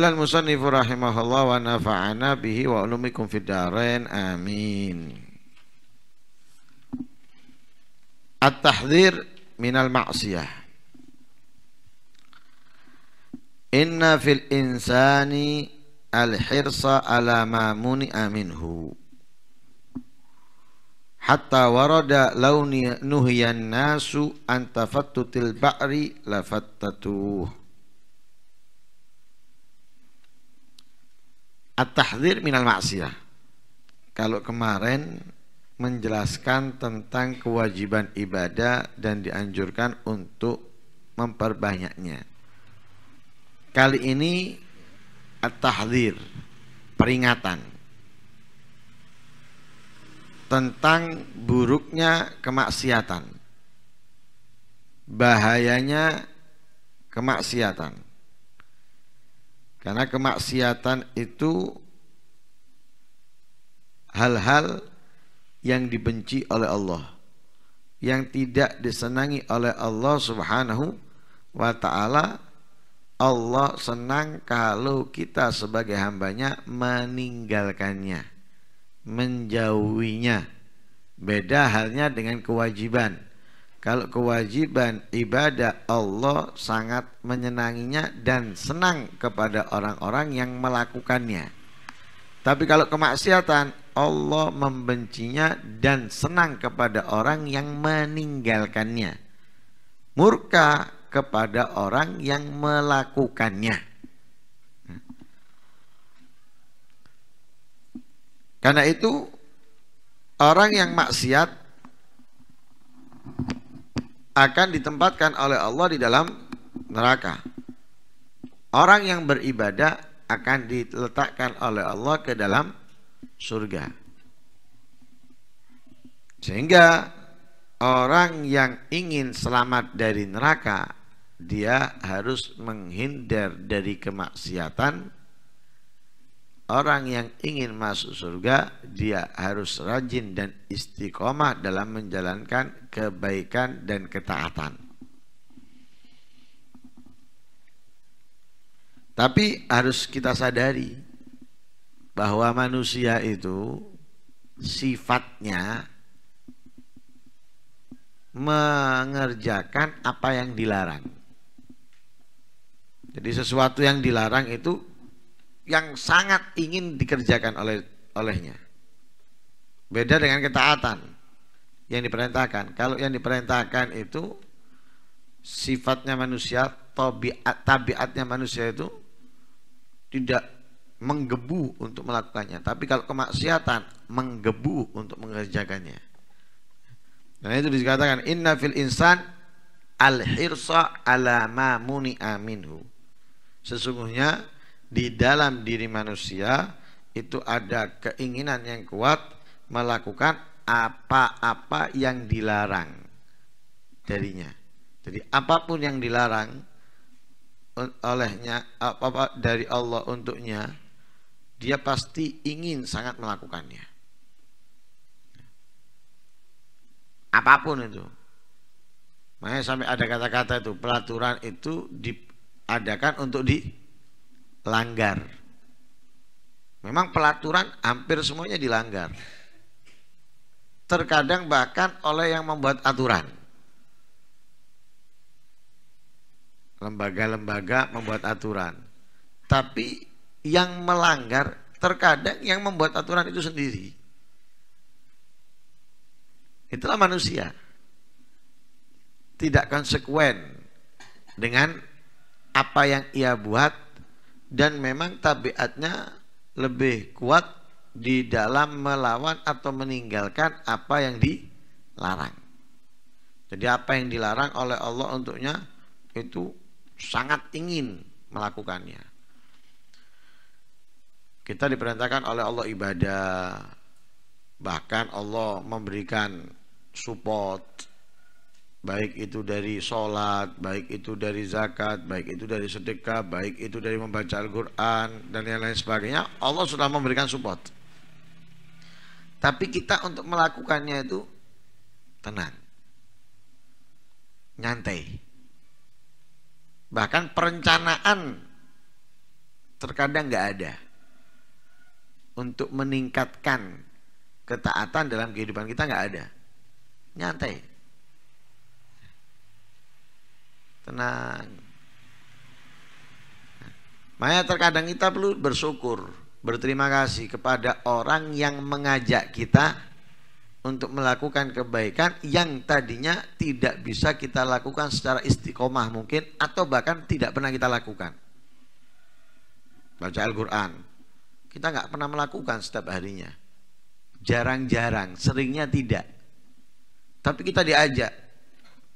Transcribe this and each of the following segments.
Qala al-musannifu rahimahullah wa nafa'ana bihi wa ulumikum fid darain. Amin. At-tahdhir al ma'siyah. Inna fil insani al-hirsa ala ma muni'a minhu. Hatta warada launi nuhiyan nasu an tafattutil ba'ri lafattatuh. at tahdir minal maksiyah. Kalau kemarin menjelaskan tentang kewajiban ibadah dan dianjurkan untuk memperbanyaknya. Kali ini at tahdir peringatan tentang buruknya kemaksiatan. Bahayanya kemaksiatan. Karena kemaksiatan itu hal-hal yang dibenci oleh Allah, yang tidak disenangi oleh Allah Subhanahu wa taala. Allah senang kalau kita sebagai hambanya meninggalkannya, menjauhinya. Beda halnya dengan kewajiban kalau kewajiban ibadah Allah sangat menyenanginya dan senang kepada orang-orang yang melakukannya. Tapi kalau kemaksiatan Allah membencinya dan senang kepada orang yang meninggalkannya. Murka kepada orang yang melakukannya. Karena itu orang yang maksiat akan ditempatkan oleh Allah di dalam neraka. Orang yang beribadah akan diletakkan oleh Allah ke dalam surga. Sehingga orang yang ingin selamat dari neraka dia harus menghindar dari kemaksiatan orang yang ingin masuk surga dia harus rajin dan istiqomah dalam menjalankan kebaikan dan ketaatan. Tapi harus kita sadari bahwa manusia itu sifatnya mengerjakan apa yang dilarang. Jadi sesuatu yang dilarang itu yang sangat ingin dikerjakan oleh olehnya. Beda dengan ketaatan yang diperintahkan. Kalau yang diperintahkan itu sifatnya manusia, tabiat tabiatnya manusia itu tidak menggebu untuk melakukannya. Tapi kalau kemaksiatan menggebu untuk mengerjakannya. Dan nah, itu dikatakan inna fil insan al hirsa ala ma muni aminhu. Sesungguhnya di dalam diri manusia itu ada keinginan yang kuat melakukan apa-apa yang dilarang darinya. Jadi apapun yang dilarang olehnya apa, apa dari Allah untuknya dia pasti ingin sangat melakukannya. Apapun itu. Makanya sampai ada kata-kata itu peraturan itu diadakan untuk di langgar. Memang pelaturan hampir semuanya dilanggar. Terkadang bahkan oleh yang membuat aturan. Lembaga-lembaga membuat aturan. Tapi yang melanggar terkadang yang membuat aturan itu sendiri. Itulah manusia. Tidak konsekuen dengan apa yang ia buat dan memang tabiatnya lebih kuat di dalam melawan atau meninggalkan apa yang dilarang. Jadi apa yang dilarang oleh Allah untuknya itu sangat ingin melakukannya. Kita diperintahkan oleh Allah ibadah. Bahkan Allah memberikan support baik itu dari sholat, baik itu dari zakat, baik itu dari sedekah, baik itu dari membaca Al-Quran, dan yang lain sebagainya, Allah sudah memberikan support. Tapi kita untuk melakukannya itu tenang, nyantai. Bahkan perencanaan terkadang nggak ada untuk meningkatkan ketaatan dalam kehidupan kita nggak ada. Nyantai, Tenang. Maya terkadang kita perlu bersyukur, berterima kasih kepada orang yang mengajak kita untuk melakukan kebaikan yang tadinya tidak bisa kita lakukan secara istiqomah mungkin atau bahkan tidak pernah kita lakukan. Baca Al-Quran, kita nggak pernah melakukan setiap harinya. Jarang-jarang, seringnya tidak. Tapi kita diajak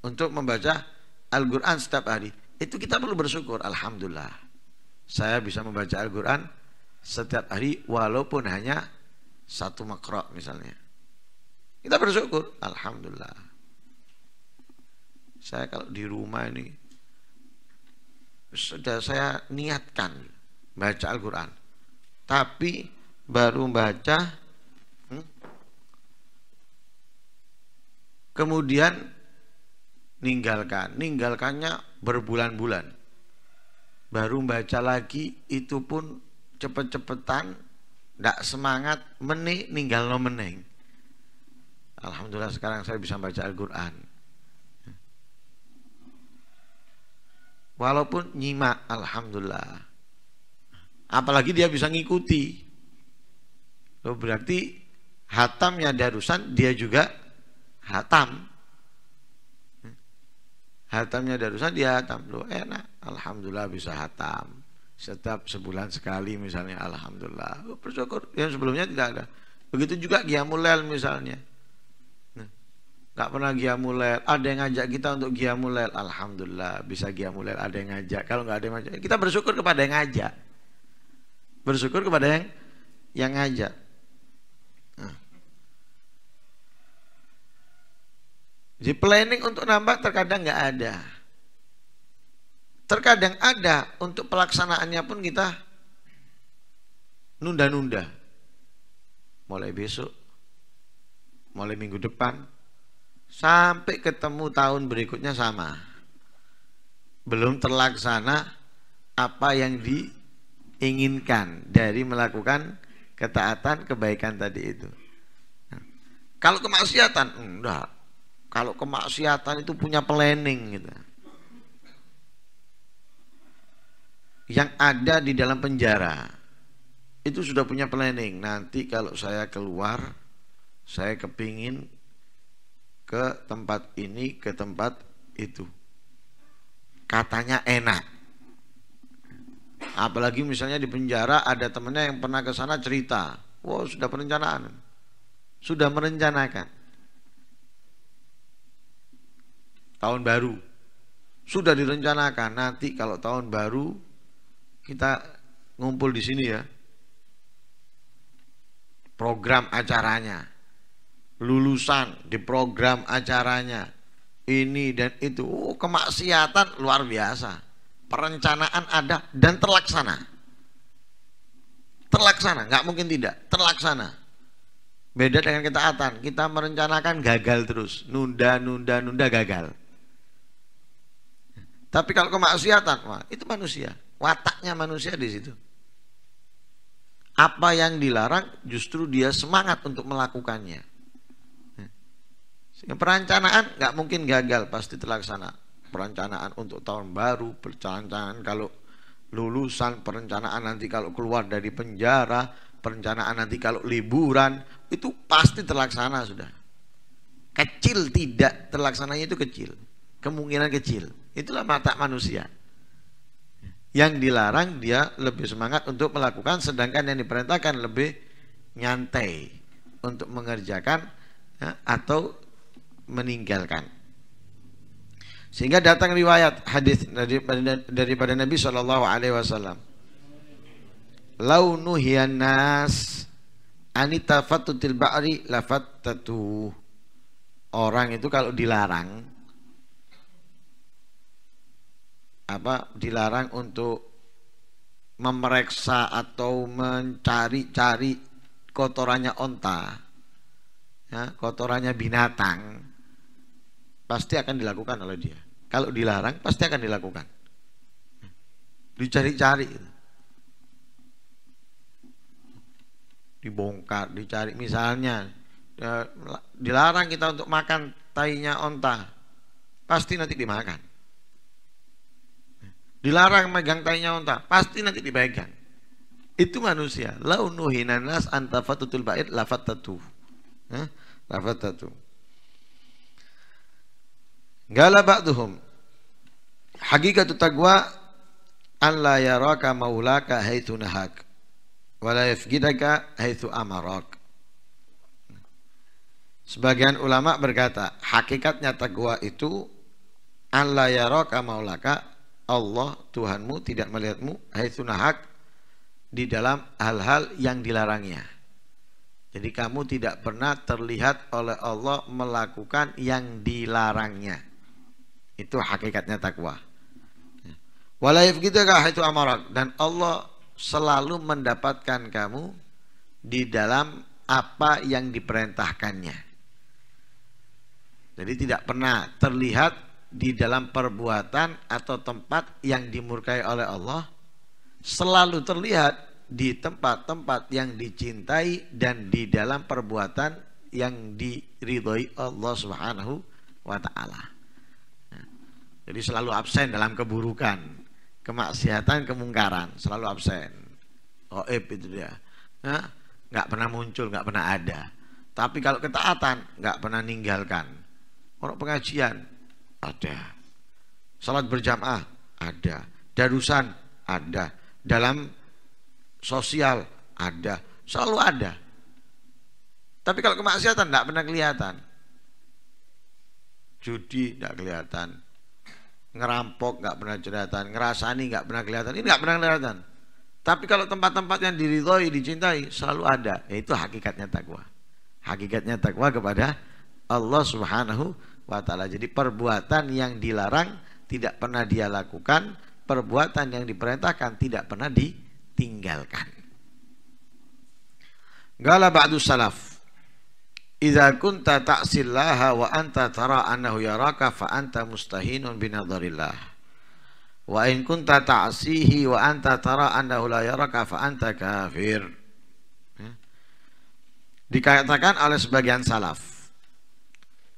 untuk membaca Al-Quran setiap hari. Itu kita perlu bersyukur. Alhamdulillah. Saya bisa membaca Al-Quran setiap hari walaupun hanya satu makro misalnya. Kita bersyukur. Alhamdulillah. Saya kalau di rumah ini sudah saya niatkan baca Al-Quran. Tapi baru baca hmm, kemudian ninggalkan ninggalkannya berbulan-bulan baru baca lagi itu pun cepet-cepetan tidak semangat menik ninggal no meneng Alhamdulillah sekarang saya bisa baca Al-Quran walaupun nyimak Alhamdulillah apalagi dia bisa ngikuti Loh berarti hatamnya darusan dia juga hatam hatamnya darusan dia hatam enak alhamdulillah bisa hatam setiap sebulan sekali misalnya alhamdulillah oh, bersyukur yang sebelumnya tidak ada begitu juga giamulail misalnya nah, nggak pernah giamulail ada yang ngajak kita untuk giamulail alhamdulillah bisa giamulail ada yang ngajak kalau nggak ada yang ngajak kita bersyukur kepada yang ngajak bersyukur kepada yang yang ngajak Jadi planning untuk nambah terkadang nggak ada. Terkadang ada untuk pelaksanaannya pun kita nunda-nunda. Mulai besok, mulai minggu depan, sampai ketemu tahun berikutnya sama. Belum terlaksana apa yang diinginkan dari melakukan ketaatan kebaikan tadi itu. Nah, kalau kemaksiatan, enggak kalau kemaksiatan itu punya planning gitu. Yang ada di dalam penjara itu sudah punya planning. Nanti kalau saya keluar, saya kepingin ke tempat ini, ke tempat itu. Katanya enak. Apalagi misalnya di penjara ada temennya yang pernah ke sana cerita. Wow, sudah perencanaan. Sudah merencanakan tahun baru sudah direncanakan nanti kalau tahun baru kita ngumpul di sini ya program acaranya lulusan di program acaranya ini dan itu oh, kemaksiatan luar biasa perencanaan ada dan terlaksana terlaksana nggak mungkin tidak terlaksana beda dengan kita ketaatan kita merencanakan gagal terus nunda nunda nunda gagal tapi kalau kemaksiatan, takwa, ah, itu manusia. Wataknya manusia di situ. Apa yang dilarang justru dia semangat untuk melakukannya. Sehingga perencanaan nggak mungkin gagal, pasti terlaksana. Perencanaan untuk tahun baru, perencanaan kalau lulusan, perencanaan nanti kalau keluar dari penjara, perencanaan nanti kalau liburan, itu pasti terlaksana sudah. Kecil tidak terlaksananya itu kecil, kemungkinan kecil. Itulah watak manusia. Yang dilarang dia lebih semangat untuk melakukan sedangkan yang diperintahkan lebih nyantai untuk mengerjakan ya, atau meninggalkan. Sehingga datang riwayat hadis daripada, daripada Nabi saw. Alaihi Wasallam. Launuhian nas anita fatutil ba'ri tetu Orang itu kalau dilarang apa dilarang untuk memeriksa atau mencari-cari kotorannya onta, ya, kotorannya binatang, pasti akan dilakukan oleh dia. Kalau dilarang, pasti akan dilakukan. Dicari-cari, dibongkar, dicari. Misalnya, eh, dilarang kita untuk makan tainya onta, pasti nanti dimakan dilarang megang tainya unta, pasti nanti dipegang. Itu manusia. launuhinanas antafatutul bait lafatatu. Hah? Lafatatu. Gala ba'duhum. Hakikatu taqwa an la yaraka maulaka haitsu nahak wa la yafgidaka haitsu amarak. Sebagian ulama berkata, hakikatnya takwa itu an la yaraka maulaka Allah Tuhanmu tidak melihatmu hai sunahak di dalam hal-hal yang dilarangnya. Jadi kamu tidak pernah terlihat oleh Allah melakukan yang dilarangnya. Itu hakikatnya takwa. Walaif gitu itu amarak dan Allah selalu mendapatkan kamu di dalam apa yang diperintahkannya. Jadi tidak pernah terlihat di dalam perbuatan atau tempat yang dimurkai oleh Allah selalu terlihat di tempat-tempat yang dicintai dan di dalam perbuatan yang diridhoi Allah Subhanahu wa taala. Jadi selalu absen dalam keburukan, kemaksiatan, kemungkaran, selalu absen. oh itu dia. Nah, nggak pernah muncul, nggak pernah ada. Tapi kalau ketaatan, nggak pernah ninggalkan. Orang pengajian, ada. Salat berjamaah ada. Darusan ada. Dalam sosial ada. Selalu ada. Tapi kalau kemaksiatan tidak pernah kelihatan. Judi tidak kelihatan. Ngerampok nggak pernah kelihatan. Ngerasani nggak pernah kelihatan. Ini nggak pernah kelihatan. Tapi kalau tempat-tempat yang diridhoi, dicintai selalu ada. Yaitu hakikatnya takwa. Hakikatnya takwa kepada Allah Subhanahu wa taala. Jadi perbuatan yang dilarang tidak pernah dia lakukan, perbuatan yang diperintahkan tidak pernah ditinggalkan. Gala ba'du salaf. Idza kunta ta'sillaha wa anta tara annahu yaraka fa anta mustahinun binadharillah. Wa in kunta ta'sihi wa anta tara annahu la yaraka fa anta kafir. Hmm. Dikatakan oleh sebagian salaf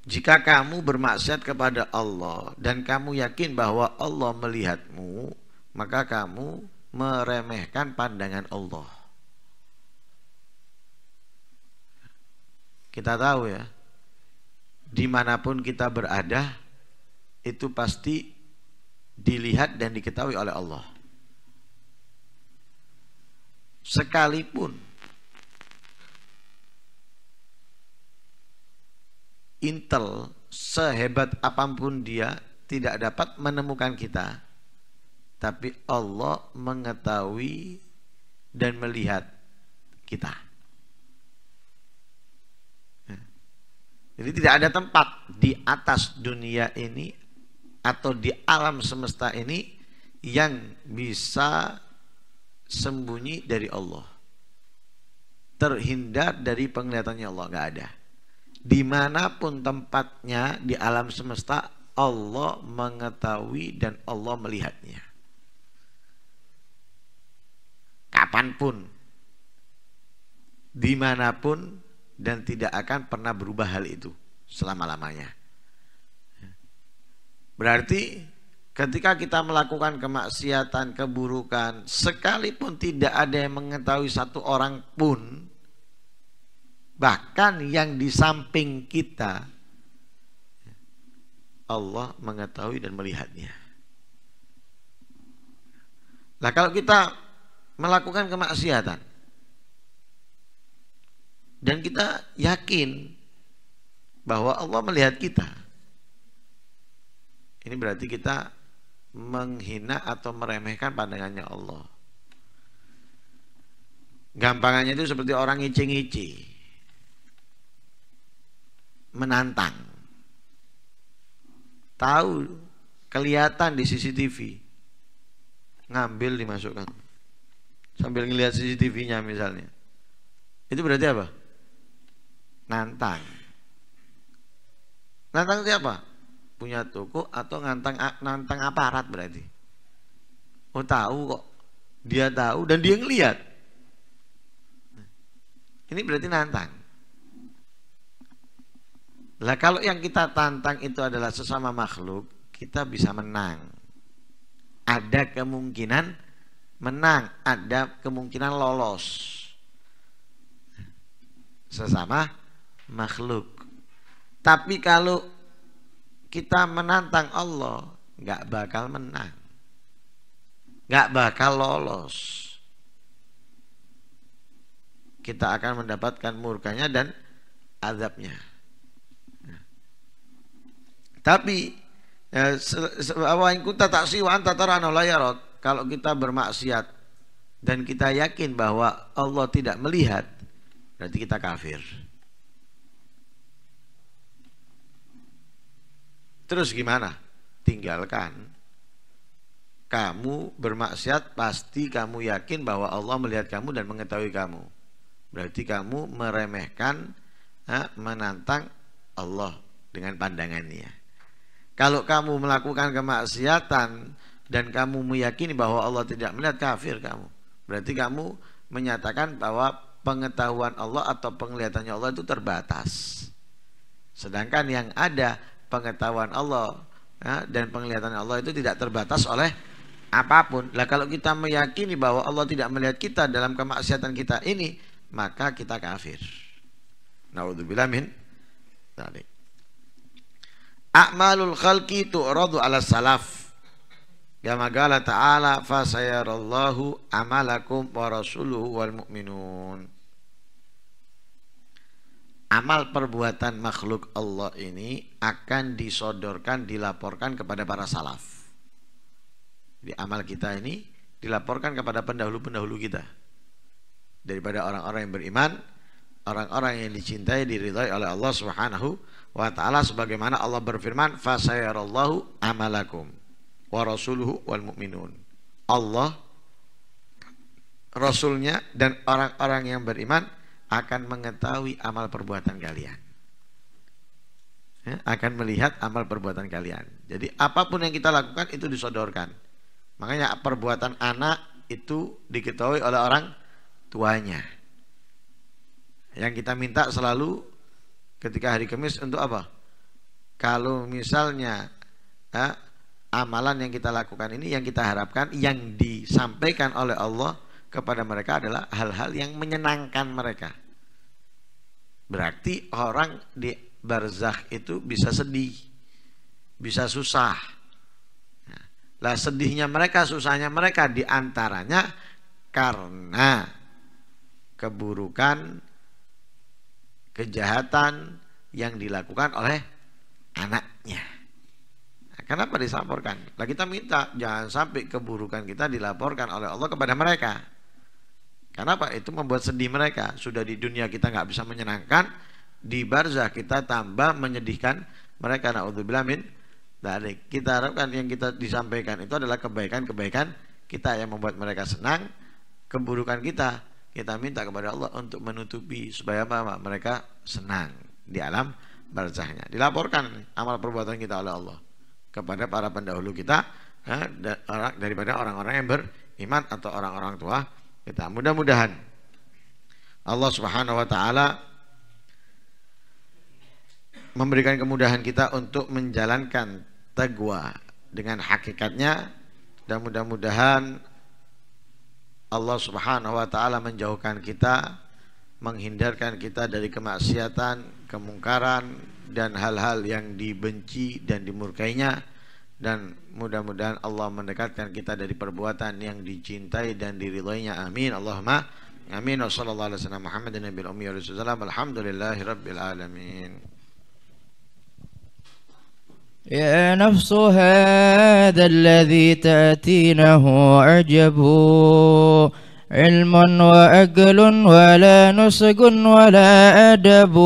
jika kamu bermaksiat kepada Allah dan kamu yakin bahwa Allah melihatmu, maka kamu meremehkan pandangan Allah. Kita tahu ya, dimanapun kita berada, itu pasti dilihat dan diketahui oleh Allah. Sekalipun intel sehebat apapun dia tidak dapat menemukan kita tapi Allah mengetahui dan melihat kita ya. jadi tidak ada tempat di atas dunia ini atau di alam semesta ini yang bisa sembunyi dari Allah terhindar dari penglihatannya Allah nggak ada dimanapun tempatnya di alam semesta Allah mengetahui dan Allah melihatnya kapanpun dimanapun dan tidak akan pernah berubah hal itu selama-lamanya berarti Ketika kita melakukan kemaksiatan, keburukan, sekalipun tidak ada yang mengetahui satu orang pun, Bahkan yang di samping kita Allah mengetahui dan melihatnya. Nah kalau kita melakukan kemaksiatan dan kita yakin bahwa Allah melihat kita, ini berarti kita menghina atau meremehkan pandangannya Allah. Gampangannya itu seperti orang ngici-ngici menantang. Tahu kelihatan di CCTV. Ngambil dimasukkan. Sambil ngelihat CCTV-nya misalnya. Itu berarti apa? Nantang. Nantang siapa? Punya toko atau nantang nantang aparat berarti. Oh tahu kok. Dia tahu dan dia ngelihat. Ini berarti nantang. Lah kalau yang kita tantang itu adalah sesama makhluk, kita bisa menang. Ada kemungkinan menang, ada kemungkinan lolos. Sesama makhluk. Tapi kalau kita menantang Allah, nggak bakal menang. Nggak bakal lolos. Kita akan mendapatkan murkanya dan azabnya. Tapi ya, wa kita tak taksi wa anta tarana la Kalau kita bermaksiat dan kita yakin bahwa Allah tidak melihat, berarti kita kafir. Terus gimana? Tinggalkan. Kamu bermaksiat pasti kamu yakin bahwa Allah melihat kamu dan mengetahui kamu. Berarti kamu meremehkan, menantang Allah dengan pandangannya. Kalau kamu melakukan kemaksiatan dan kamu meyakini bahwa Allah tidak melihat kafir kamu. Berarti kamu menyatakan bahwa pengetahuan Allah atau penglihatannya Allah itu terbatas. Sedangkan yang ada pengetahuan Allah ya, dan penglihatan Allah itu tidak terbatas oleh apapun. Lah kalau kita meyakini bahwa Allah tidak melihat kita dalam kemaksiatan kita ini, maka kita kafir. Nauzubillah min dzalik. A'malul khalqi tu'radu ala salaf. Kama ya ta'ala fa amalakum wa rasuluhu wal mu'minun. Amal perbuatan makhluk Allah ini akan disodorkan, dilaporkan kepada para salaf. Jadi amal kita ini dilaporkan kepada pendahulu-pendahulu kita. Daripada orang-orang yang beriman, orang-orang yang dicintai, diridhai oleh Allah Subhanahu wa wa taala sebagaimana Allah berfirman fasayarallahu amalakum wa rasuluhu wal mu'minun. Allah rasulnya dan orang-orang yang beriman akan mengetahui amal perbuatan kalian. Ya, akan melihat amal perbuatan kalian. Jadi apapun yang kita lakukan itu disodorkan. Makanya perbuatan anak itu diketahui oleh orang tuanya. Yang kita minta selalu ketika hari Kamis untuk apa? Kalau misalnya ya, amalan yang kita lakukan ini yang kita harapkan yang disampaikan oleh Allah kepada mereka adalah hal-hal yang menyenangkan mereka. Berarti orang di barzakh itu bisa sedih, bisa susah. Nah, lah sedihnya mereka, susahnya mereka diantaranya karena keburukan kejahatan yang dilakukan oleh anaknya. Nah, kenapa disamporkan? Nah, kita minta jangan sampai keburukan kita dilaporkan oleh Allah kepada mereka. Kenapa? Itu membuat sedih mereka. Sudah di dunia kita nggak bisa menyenangkan, di barzah kita tambah menyedihkan mereka. untuk min dari Kita harapkan yang kita disampaikan itu adalah kebaikan-kebaikan kita yang membuat mereka senang, keburukan kita kita minta kepada Allah untuk menutupi supaya apa mereka senang di alam barzahnya dilaporkan amal perbuatan kita oleh Allah kepada para pendahulu kita daripada orang-orang yang beriman atau orang-orang tua kita mudah-mudahan Allah Subhanahu wa taala memberikan kemudahan kita untuk menjalankan tegwa dengan hakikatnya dan mudah-mudahan Allah Subhanahu wa taala menjauhkan kita, menghindarkan kita dari kemaksiatan, kemungkaran dan hal-hal yang dibenci dan dimurkainya dan mudah-mudahan Allah mendekatkan kita dari perbuatan yang dicintai dan diridhoinya. Amin. Allahumma amin. Wassallallahu alaihi wasallam Muhammadin nabiyil ummi wa rasulillah. يا نفس هذا الذي تأتينه عجب علم وأقل ولا نسق ولا أدب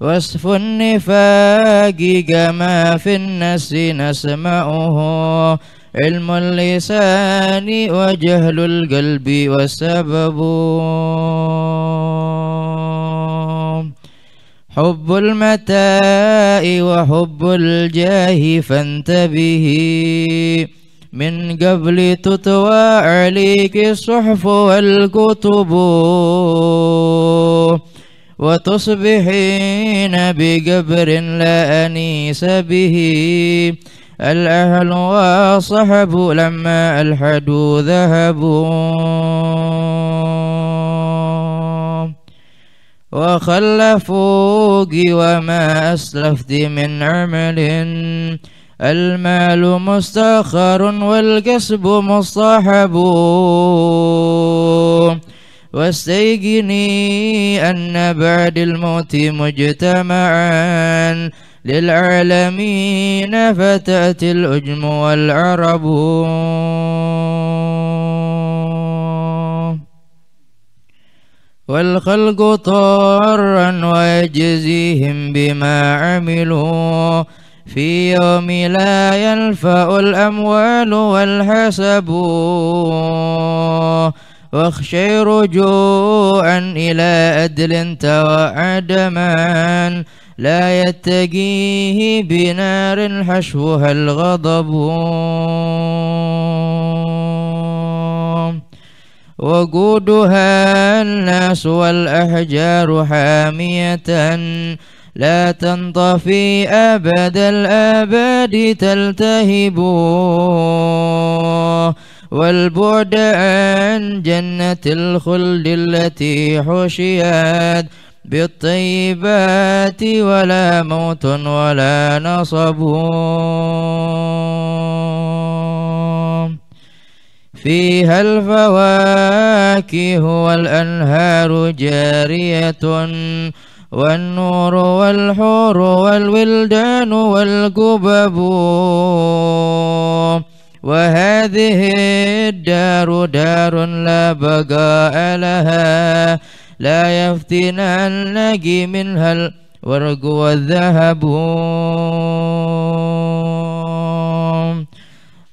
وصف النفاق كما في النس نسمعه علم اللسان وجهل القلب والسبب حب المتاع وحب الجاه فانتبه من قبل تطوى عليك الصحف والكتب وتصبحين بقبر لا أنيس به الأهل وصحب لما الحدوا ذهبوا وخلفوا وما أسلفت من عمل المال مستخر والكسب مصاحب واستيقني أن بعد الموت مجتمعا للعالمين فتأتي الأجم والعرب والخلق طارا ويجزيهم بما عملوا في يوم لا ينفع الأموال والحسب واخشي رجوعا إلى أدل توعد من لا يتقيه بنار حشوها الغضب وقودها الناس والأحجار حامية لا تنطفي أبد الأبد تلتهب والبعد عن جنة الخلد التي حشيت بالطيبات ولا موت ولا نصب فيها الفواكه والأنهار جارية والنور والحور والولدان والقبب وهذه الدار دار لا بقاء لها لا يفتننك منها الورق والذهب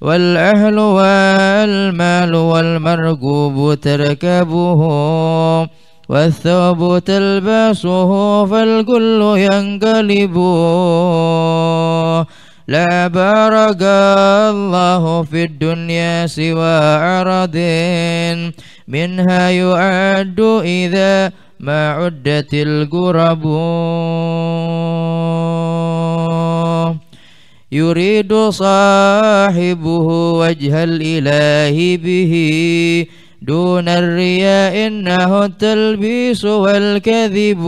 والأهل والمال والمرغوب تركبه والثوب تلبسه فالكل ينقلب لا بارك الله في الدنيا سوى عرض منها يعد إذا ما عدت القرب يريد صاحبه وجه الإله به دون الرياء إنه التلبيس والكذب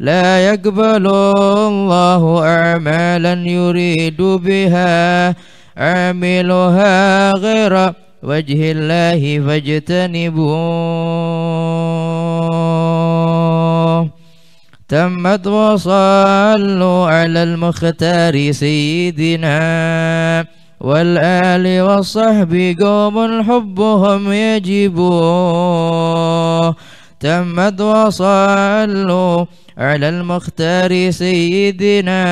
لا يقبل الله أعمالا يريد بها أعملها غير وجه الله فاجتنبوه تمت وصلوا على المختار سيدنا والآل والصحب قوم حبهم يجب تمت وصلوا على المختار سيدنا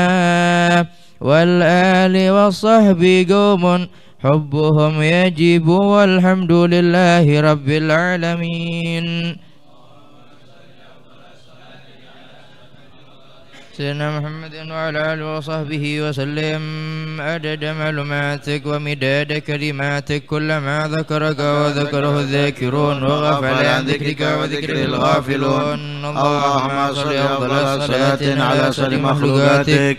والآل والصحب قوم حبهم يجب والحمد لله رب العالمين سيدنا محمد وعلى آله وصحبه وسلم عدد معلوماتك ومداد كلماتك كلما ذكرك وذكره الذاكرون وغفل عن ذكرك وذكره الغافلون اللهم صل أفضل الصلاة على سر مخلوقاتك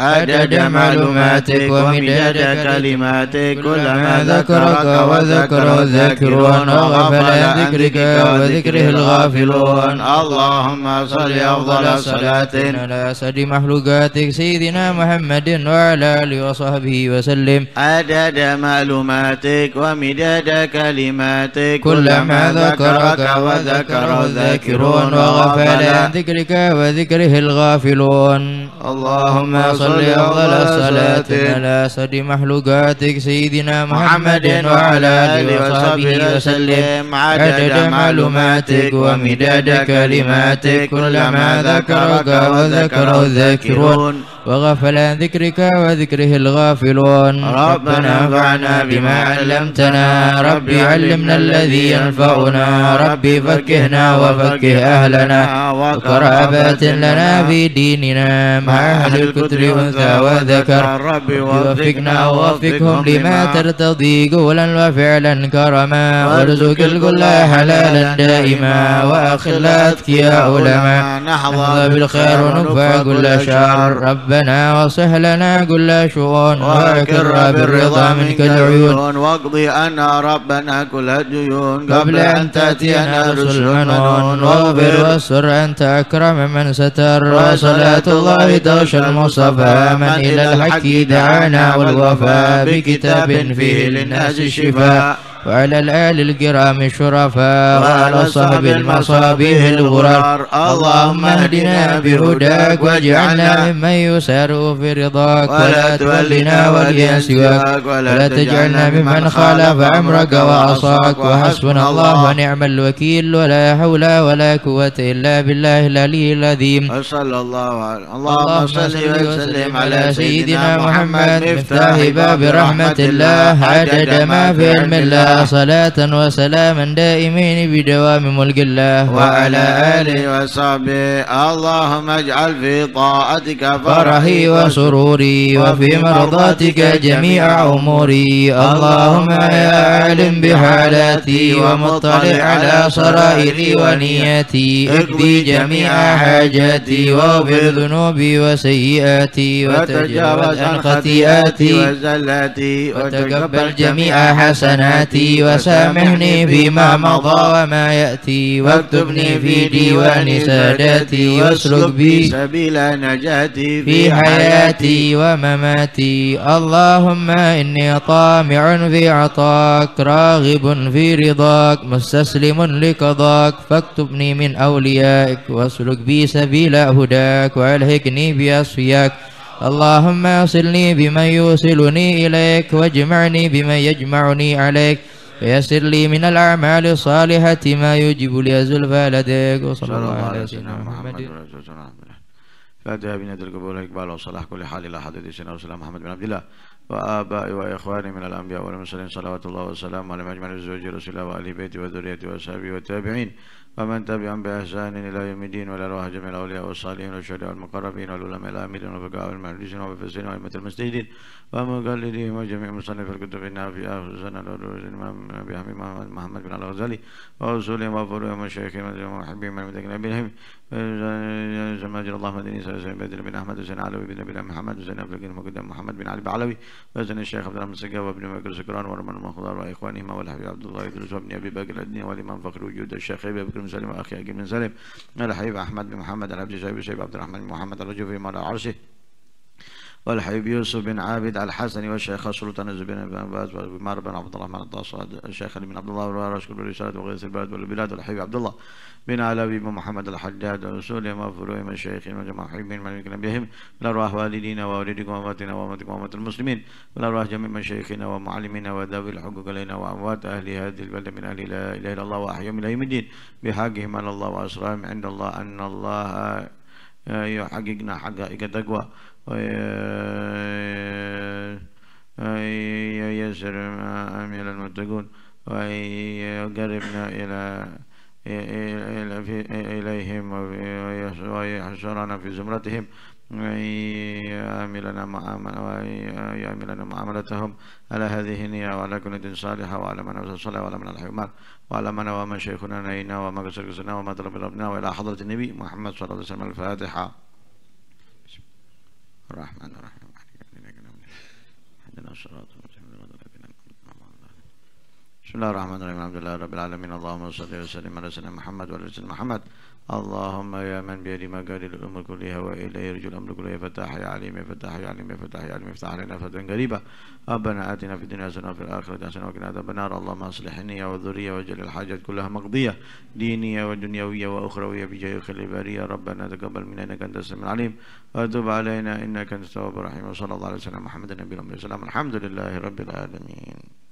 عدد معلوماتك ومداد كلماتك كلما ذكرك وذكر الذاكرون وغفل عن ذكرك وذكره الغافلون اللهم صل أفضل صلاة على أسد مخلوقاتك سيدنا محمد وعلى آله وصحبه وسلم عدد معلوماتك ومداد كلماتك كلما ذكرك وذكر الذاكرون وغفل عن ذكرك وذكره الغافلون اللهم صلي أفضل الصلاه على أسد مخلوقاتك سيدنا محمد وعلى آله وصحبه وسلم عدد معلوماتك ومداد كلماتك كلما ذكرك وذكره الذاكرون وغفل عن ذكرك وذكره الغافلون ربنا انفعنا بما علمتنا ربي علمنا الذي ينفعنا ربي فكهنا وفكه أهلنا وقر أبات لنا في ديننا مع أهل الكتر أنثى وذكر ربي وفقنا ووفقهم لما ترتضي قولا وفعلا كرما وارزق الكل حلالا دائما وأخلا أذكياء علما نحظى بالخير ونفع كل شر رب ربنا واصلح لنا كل شؤون واكر بالرضا منك العيون واقضي أنا ربنا كل الديون قبل أن تأتينا رسل منون واغفر واستر أنت أكرم من ستر وصلاة الله دوش المصطفى من إلى الحق دعانا والوفاء بكتاب فيه للناس الشفاء وعلى الآل الكرام الشرفاء وعلى صحب المصابيح الغرار اللهم اهدنا بهداك واجعلنا ممن يسار في رضاك ولا تولنا وليا سواك ولا تجعلنا ممن خالف أمرك وعصاك وحسبنا الله ونعم الوكيل ولا حول ولا قوة إلا بالله العلي العظيم صلى الله عليه اللهم صل وسلم على سيدنا محمد مفتاح باب رحمة الله عدد ما في علم الله صلاة وسلاما دائمين بدوام ملك الله وعلى آله وصحبه اللهم اجعل في طاعتك فرحي وسروري وفي مرضاتك جميع أموري اللهم يا عالم بحالاتي ومطلع على سرائري ونياتي اقضي جميع حاجاتي واغفر ذنوبي وسيئاتي وتجاوز عن خطيئاتي وزلاتي وتقبل جميع حسناتي يأتي وسامحني فيما مضى وما يأتي واكتبني في ديوان ساداتي واسلك بي سبيل نجاتي في حياتي ومماتي اللهم إني طامع في عطاك راغب في رضاك مستسلم لقضاك فاكتبني من أوليائك واسلك بي سبيل هداك وألهكني بأصفياك اللهم أصلني بمن يوصلني إليك واجمعني بمن يجمعني عليك ويسر لي من الأعمال الصالحة ما يجب لي زلفى لديك وصلى الله على سيدنا محمد فاتها بنية القبول والإقبال وصلاح كل حال إلى حضرة سيدنا رسول محمد بن عبد الله وآبائي وإخواني من الأنبياء والمرسلين صلوات الله وسلامه على مجمع الزوج رسول الله وآل بيته وذريته وأصحابه والتابعين ومن تبعهم بإحسان إلى يوم الدين والأرواح جميع الأولياء والصالحين والشهداء والمقربين والعلماء العاملين والفقهاء والمهندسين والمفسرين وأئمة المسجدين ومقلدهم وجميع مصنف الكتب النافعة خصوصا الأولوز الإمام أبي محمد بن الغزالي وأصولهم وفروعهم وشيخهم ومحبهم المتكلمين بهم زماجر الله مدني سيدنا بدر بن أحمد حسين علوي بن نبيل محمد حسين أبلغ المقدم محمد بن علي بعلوي وزن الشيخ عبد الرحمن السقا وابن بكر سكران ورمان المخضار وإخوانهما والحبيب عبد الله إدريس وابن أبي بكر الدين والإمام فخر وجود الشيخ أبي بكر بن سليم وأخي أجيب بن سليم الحبيب أحمد بن محمد العبد الشيخ عبد الرحمن محمد الرجفي مولى عرشه والحبيب يوسف بن عابد الحسني والشيخ سلطان الزبير بن باز والمار بن عبد الرحمن الطاساد الشيخ علي بن عبد الله والراشد بالرسالة وغيث البلد والبلاد والحبيب عبد الله بن علوي بن محمد الحجاج وسوليم وفرويم الشيخين والمحبين من يكرم نبيهم من أرواح والدينا ووالدكم وأمواتنا وأمواتكم وأموات المسلمين من أرواح جميع مشايخنا ومعلمينا وذوي الحقوق علينا وأموات أهل هذه البلد من أهل لا إله إلا الله وأحيهم إلى يوم الدين بحقهم على الله وأسرارهم عند الله أن الله يحققنا حقائق التقوى ويجري ما أمل المتقون ويقربنا إلى إليهم ويحشرنا في زمرتهم ويعملنا ويعاملنا ويعملنا معاملتهم على هذه النية وعلى كل دين صالحة وعلى من أوسط الصلاة وعلى من الحمار وعلى من ومن شيخنا نينا وما كسر كسرنا وما طلب ربنا وإلى حضرة النبي محمد صلى الله عليه وسلم الفاتحة الرحمن الرحيم اهدنا الصراط بسم الله الرحمن الرحيم الحمد لله رب العالمين اللهم صل وسلم على سيدنا محمد وعلى سيدنا محمد اللهم يا من بيد قال الامر كلها واليه يرجو الامر كله يا فتاح يا عليم يا فتاح يا عليم يا فتاح يا عليم افتح علينا فتحا قريبا ربنا اتنا في الدنيا حسنه وفي الاخره حسنه وقنا عذاب النار اللهم اصلح النيه والذريه واجعل الحاجات كلها مقضيه دينيه ودنيويه واخرويه بجاه خير البريه ربنا تقبل منا انك انت السميع العليم وتب علينا انك انت التواب الرحيم وصلى الله عليه وسلم محمد النبي الامي والسلام الحمد لله رب العالمين